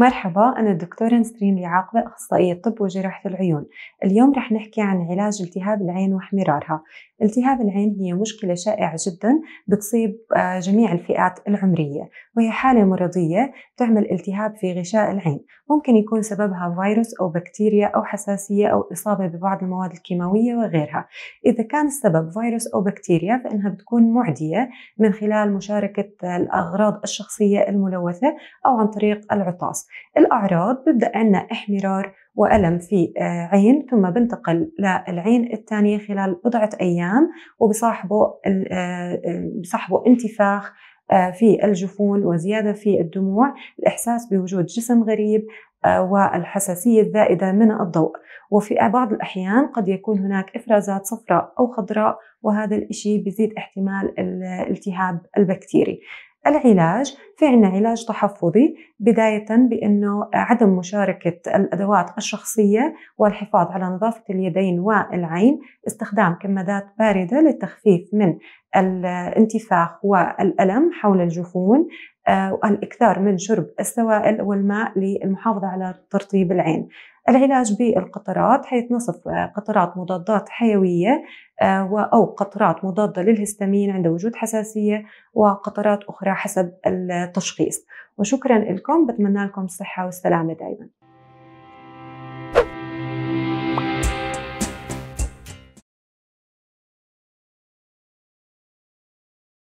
مرحبا أنا الدكتورة نسرين العاقبة أخصائية طب وجراحة العيون اليوم رح نحكي عن علاج التهاب العين واحمرارها التهاب العين هي مشكلة شائعة جدا بتصيب آه، جميع الفئات العمرية وهي حالة مرضية تعمل التهاب في غشاء العين ممكن يكون سببها فيروس أو بكتيريا أو حساسية أو إصابة ببعض المواد الكيماوية وغيرها إذا كان السبب فيروس أو بكتيريا فإنها بتكون معدية من خلال مشاركة آه، الأغراض الشخصية الملوثة أو عن طريق العطاس الأعراض بيبدأ عندنا احمرار وألم في آه، عين ثم بنتقل للعين الثانية خلال بضعة أيام وبصاحبه آه، آه، بصاحبه انتفاخ في الجفون وزيادة في الدموع الإحساس بوجود جسم غريب والحساسية الزائدة من الضوء وفي بعض الأحيان قد يكون هناك إفرازات صفراء أو خضراء وهذا الإشي بيزيد احتمال الالتهاب البكتيري العلاج في عنا علاج تحفظي بداية بأنه عدم مشاركة الأدوات الشخصية والحفاظ على نظافة اليدين والعين استخدام كمادات باردة للتخفيف من الانتفاخ والألم حول الجفون آه، والإكثار من شرب السوائل والماء للمحافظة على ترطيب العين العلاج بالقطرات حيث نصف آه، قطرات مضادات حيوية آه، أو قطرات مضادة للهستامين عند وجود حساسية وقطرات أخرى حسب التشخيص وشكرا لكم بتمنى لكم الصحة والسلامة دائماً